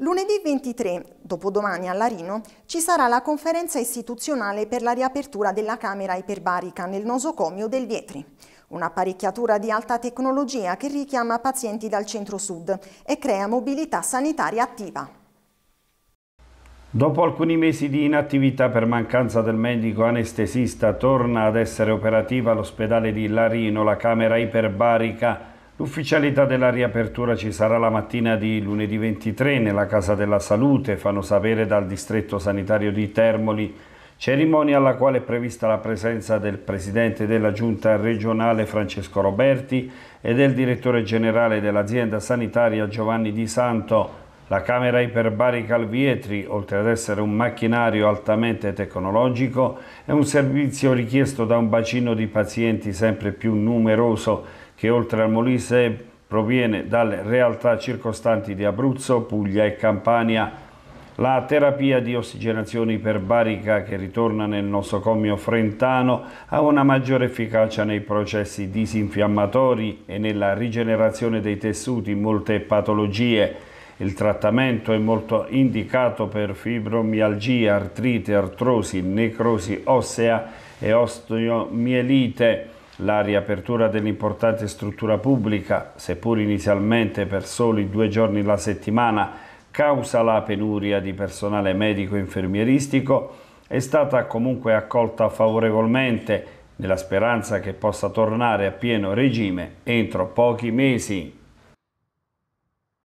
Lunedì 23, dopodomani a Larino, ci sarà la conferenza istituzionale per la riapertura della Camera Iperbarica nel nosocomio del Vietri. Un'apparecchiatura di alta tecnologia che richiama pazienti dal centro-sud e crea mobilità sanitaria attiva. Dopo alcuni mesi di inattività per mancanza del medico anestesista, torna ad essere operativa all'ospedale di Larino la Camera Iperbarica L'ufficialità della riapertura ci sarà la mattina di lunedì 23 nella Casa della Salute, fanno sapere dal distretto sanitario di Termoli, cerimonia alla quale è prevista la presenza del presidente della giunta regionale Francesco Roberti e del direttore generale dell'azienda sanitaria Giovanni Di Santo. La camera iperbarica al Vietri, oltre ad essere un macchinario altamente tecnologico, è un servizio richiesto da un bacino di pazienti sempre più numeroso che oltre al Molise proviene dalle realtà circostanti di Abruzzo, Puglia e Campania. La terapia di ossigenazione iperbarica che ritorna nel nosocomio frentano ha una maggiore efficacia nei processi disinfiammatori e nella rigenerazione dei tessuti in molte patologie. Il trattamento è molto indicato per fibromialgia, artrite, artrosi, necrosi ossea e osteomielite. La riapertura dell'importante struttura pubblica, seppur inizialmente per soli due giorni la settimana, causa la penuria di personale medico e infermieristico, è stata comunque accolta favorevolmente nella speranza che possa tornare a pieno regime entro pochi mesi.